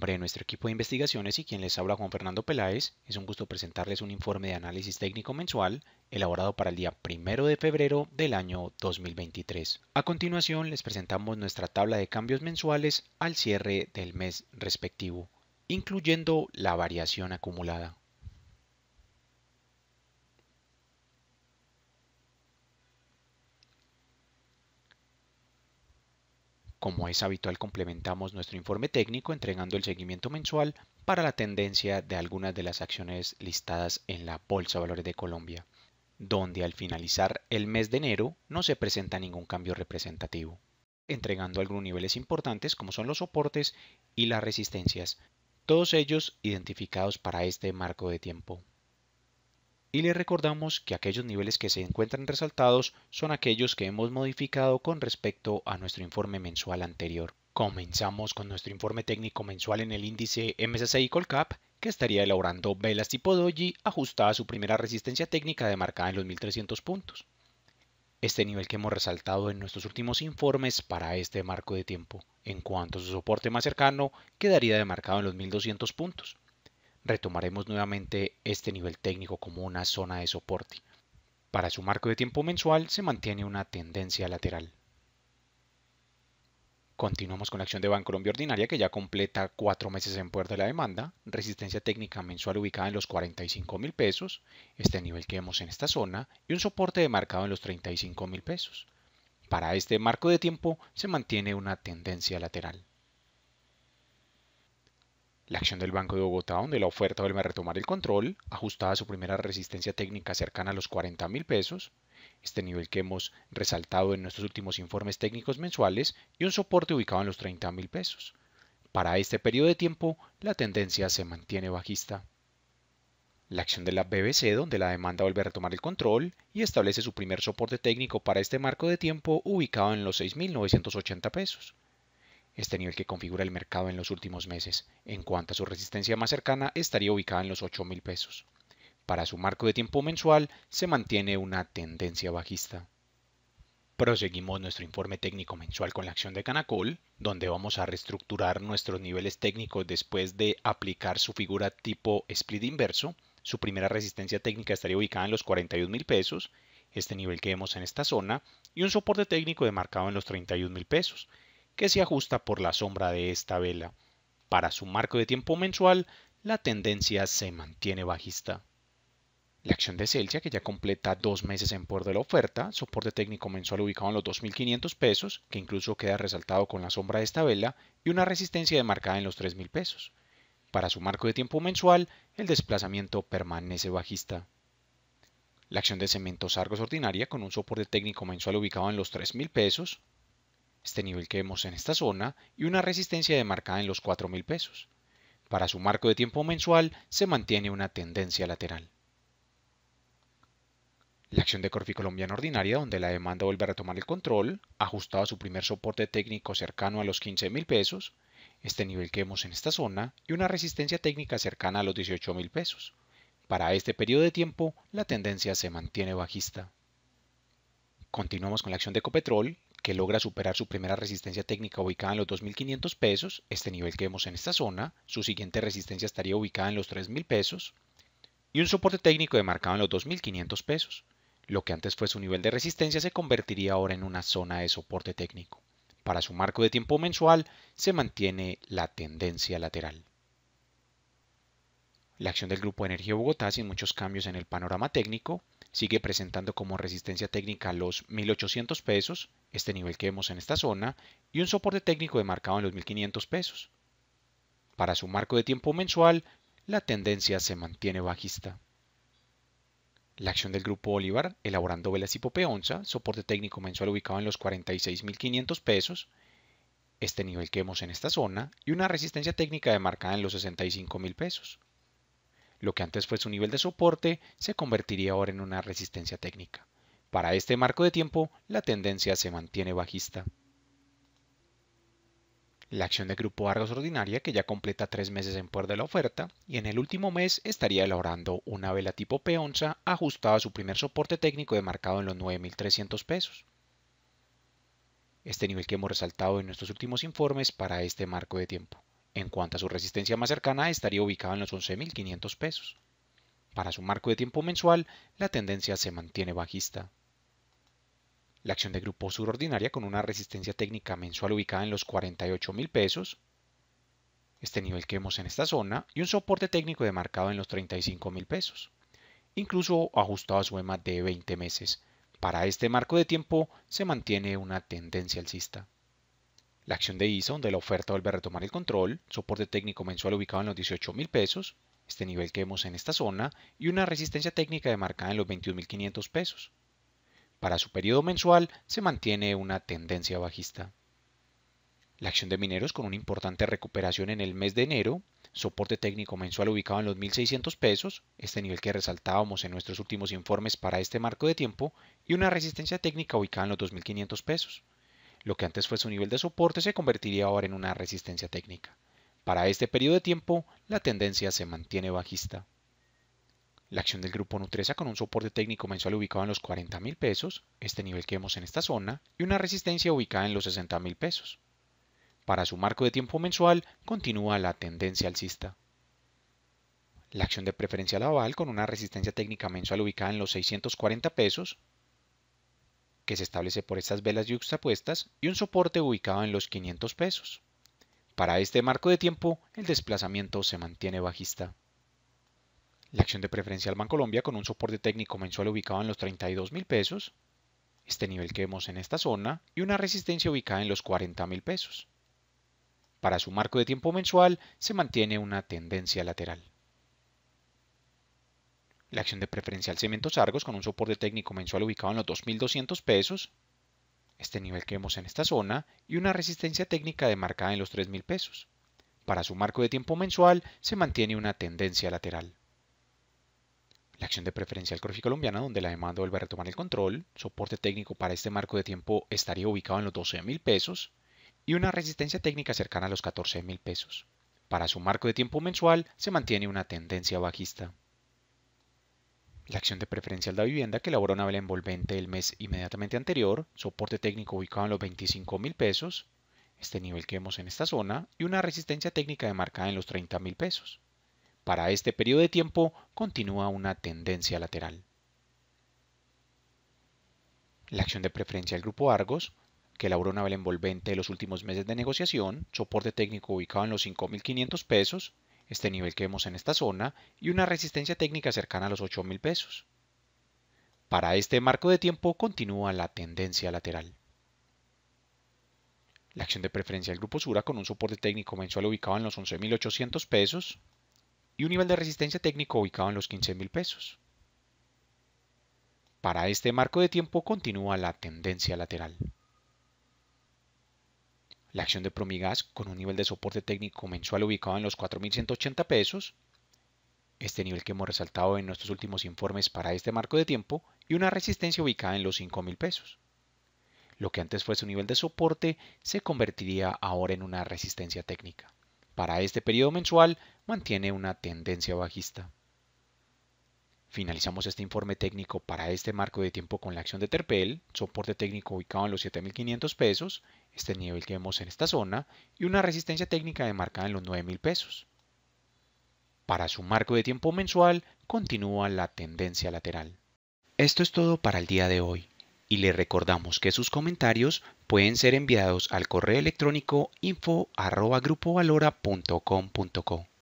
nombre de nuestro equipo de investigaciones y quien les habla Juan Fernando Peláez, es un gusto presentarles un informe de análisis técnico mensual elaborado para el día 1 de febrero del año 2023. A continuación les presentamos nuestra tabla de cambios mensuales al cierre del mes respectivo, incluyendo la variación acumulada. Como es habitual, complementamos nuestro informe técnico entregando el seguimiento mensual para la tendencia de algunas de las acciones listadas en la Bolsa Valores de Colombia, donde al finalizar el mes de enero no se presenta ningún cambio representativo, entregando algunos niveles importantes como son los soportes y las resistencias, todos ellos identificados para este marco de tiempo y le recordamos que aquellos niveles que se encuentran resaltados son aquellos que hemos modificado con respecto a nuestro informe mensual anterior. Comenzamos con nuestro informe técnico mensual en el índice MSCI Colcap, que estaría elaborando velas tipo doji ajustada a su primera resistencia técnica demarcada en los 1300 puntos. Este nivel que hemos resaltado en nuestros últimos informes para este marco de tiempo, en cuanto a su soporte más cercano, quedaría demarcado en los 1200 puntos retomaremos nuevamente este nivel técnico como una zona de soporte. Para su marco de tiempo mensual se mantiene una tendencia lateral. Continuamos con la acción de Bancolombia Ordinaria que ya completa cuatro meses en puerta de la demanda, resistencia técnica mensual ubicada en los 45 mil pesos, este nivel que vemos en esta zona, y un soporte demarcado en los 35 mil pesos. Para este marco de tiempo se mantiene una tendencia lateral. La acción del Banco de Bogotá, donde la oferta vuelve a retomar el control, ajustada a su primera resistencia técnica cercana a los $40,000. pesos, este nivel que hemos resaltado en nuestros últimos informes técnicos mensuales, y un soporte ubicado en los $30,000. pesos. Para este periodo de tiempo, la tendencia se mantiene bajista. La acción de la BBC, donde la demanda vuelve a retomar el control y establece su primer soporte técnico para este marco de tiempo ubicado en los 6.980 pesos este nivel que configura el mercado en los últimos meses. En cuanto a su resistencia más cercana, estaría ubicada en los $8,000. mil pesos. Para su marco de tiempo mensual, se mantiene una tendencia bajista. Proseguimos nuestro informe técnico mensual con la acción de Canacol, donde vamos a reestructurar nuestros niveles técnicos después de aplicar su figura tipo split inverso. Su primera resistencia técnica estaría ubicada en los 41 mil pesos, este nivel que vemos en esta zona, y un soporte técnico demarcado en los 31 mil pesos que se ajusta por la sombra de esta vela. Para su marco de tiempo mensual, la tendencia se mantiene bajista. La acción de Celsius, que ya completa dos meses en por de la oferta, soporte técnico mensual ubicado en los 2.500 pesos, que incluso queda resaltado con la sombra de esta vela, y una resistencia demarcada en los 3.000 pesos. Para su marco de tiempo mensual, el desplazamiento permanece bajista. La acción de cementos Argos ordinaria, con un soporte técnico mensual ubicado en los 3.000 pesos, este nivel que vemos en esta zona, y una resistencia demarcada en los 4.000 pesos. Para su marco de tiempo mensual se mantiene una tendencia lateral. La acción de Corfi colombiana ordinaria, donde la demanda vuelve a retomar el control, ajustado a su primer soporte técnico cercano a los $15,000, mil pesos, este nivel que vemos en esta zona, y una resistencia técnica cercana a los $18,000. pesos. Para este periodo de tiempo, la tendencia se mantiene bajista. Continuamos con la acción de Copetrol que logra superar su primera resistencia técnica ubicada en los 2.500 pesos, este nivel que vemos en esta zona, su siguiente resistencia estaría ubicada en los 3.000 pesos y un soporte técnico demarcado en los 2.500 pesos. Lo que antes fue su nivel de resistencia se convertiría ahora en una zona de soporte técnico. Para su marco de tiempo mensual se mantiene la tendencia lateral. La acción del Grupo Energía Bogotá sin muchos cambios en el panorama técnico sigue presentando como resistencia técnica los 1800 pesos, este nivel que vemos en esta zona, y un soporte técnico demarcado en los 1500 pesos. Para su marco de tiempo mensual, la tendencia se mantiene bajista. La acción del grupo Bolívar, elaborando velas hipopeonza, soporte técnico mensual ubicado en los 46.500 pesos, este nivel que vemos en esta zona, y una resistencia técnica demarcada en los 65.000 pesos. Lo que antes fue su nivel de soporte se convertiría ahora en una resistencia técnica. Para este marco de tiempo, la tendencia se mantiene bajista. La acción de grupo Argos ordinaria, que ya completa tres meses en poder de la oferta, y en el último mes estaría elaborando una vela tipo peonza ajustada a su primer soporte técnico demarcado en los 9.300 pesos. Este nivel que hemos resaltado en nuestros últimos informes para este marco de tiempo. En cuanto a su resistencia más cercana, estaría ubicada en los 11.500 pesos. Para su marco de tiempo mensual, la tendencia se mantiene bajista. La acción de grupo sur ordinaria con una resistencia técnica mensual ubicada en los 48.000 pesos, este nivel que vemos en esta zona, y un soporte técnico demarcado en los 35.000 pesos, incluso ajustado a su EMA de 20 meses. Para este marco de tiempo se mantiene una tendencia alcista. La acción de ISA, donde la oferta vuelve a retomar el control, soporte técnico mensual ubicado en los $18,000, pesos, este nivel que vemos en esta zona, y una resistencia técnica demarcada en los 21.500 pesos. Para su periodo mensual se mantiene una tendencia bajista. La acción de mineros con una importante recuperación en el mes de enero, soporte técnico mensual ubicado en los 1.600 pesos, este nivel que resaltábamos en nuestros últimos informes para este marco de tiempo, y una resistencia técnica ubicada en los 2.500 pesos. Lo que antes fue su nivel de soporte se convertiría ahora en una resistencia técnica. Para este periodo de tiempo, la tendencia se mantiene bajista. La acción del grupo Nutresa con un soporte técnico mensual ubicado en los $40,000, pesos, este nivel que vemos en esta zona, y una resistencia ubicada en los $60,000. pesos. Para su marco de tiempo mensual, continúa la tendencia alcista. La acción de preferencia Laval con una resistencia técnica mensual ubicada en los 640 pesos, que se establece por estas velas yuxtapuestas y un soporte ubicado en los 500 pesos. Para este marco de tiempo, el desplazamiento se mantiene bajista. La acción de Preferencia preferencial Colombia con un soporte técnico mensual ubicado en los 32 mil pesos, este nivel que vemos en esta zona, y una resistencia ubicada en los 40 mil pesos. Para su marco de tiempo mensual se mantiene una tendencia lateral. La acción de preferencial Cementos Argos con un soporte técnico mensual ubicado en los 2.200 pesos, este nivel que vemos en esta zona, y una resistencia técnica demarcada en los 3.000 pesos. Para su marco de tiempo mensual se mantiene una tendencia lateral. La acción de preferencia al Corfi colombiana, donde la demanda vuelve a retomar el control, soporte técnico para este marco de tiempo estaría ubicado en los $12,000, pesos y una resistencia técnica cercana a los $14,000. pesos. Para su marco de tiempo mensual se mantiene una tendencia bajista la acción de preferencia de la vivienda que elaboró una vela envolvente el mes inmediatamente anterior, soporte técnico ubicado en los $25,000, pesos, este nivel que vemos en esta zona, y una resistencia técnica demarcada en los $30,000. pesos. Para este periodo de tiempo continúa una tendencia lateral. La acción de preferencia del grupo Argos, que elaboró una vela envolvente de los últimos meses de negociación, soporte técnico ubicado en los 5.500 pesos, este nivel que vemos en esta zona, y una resistencia técnica cercana a los $8,000. pesos. Para este marco de tiempo continúa la tendencia lateral. La acción de preferencia del grupo Sura con un soporte técnico mensual ubicado en los 11.800 pesos y un nivel de resistencia técnico ubicado en los 15.000 pesos. Para este marco de tiempo continúa la tendencia lateral. La acción de Promigas, con un nivel de soporte técnico mensual ubicado en los 4.180 pesos, este nivel que hemos resaltado en nuestros últimos informes para este marco de tiempo, y una resistencia ubicada en los 5.000 pesos. Lo que antes fue su nivel de soporte se convertiría ahora en una resistencia técnica. Para este periodo mensual mantiene una tendencia bajista. Finalizamos este informe técnico para este marco de tiempo con la acción de Terpel, soporte técnico ubicado en los 7.500 pesos este nivel que vemos en esta zona, y una resistencia técnica de demarcada en los 9 pesos. Para su marco de tiempo mensual, continúa la tendencia lateral. Esto es todo para el día de hoy, y le recordamos que sus comentarios pueden ser enviados al correo electrónico info.grupovalora.com.co.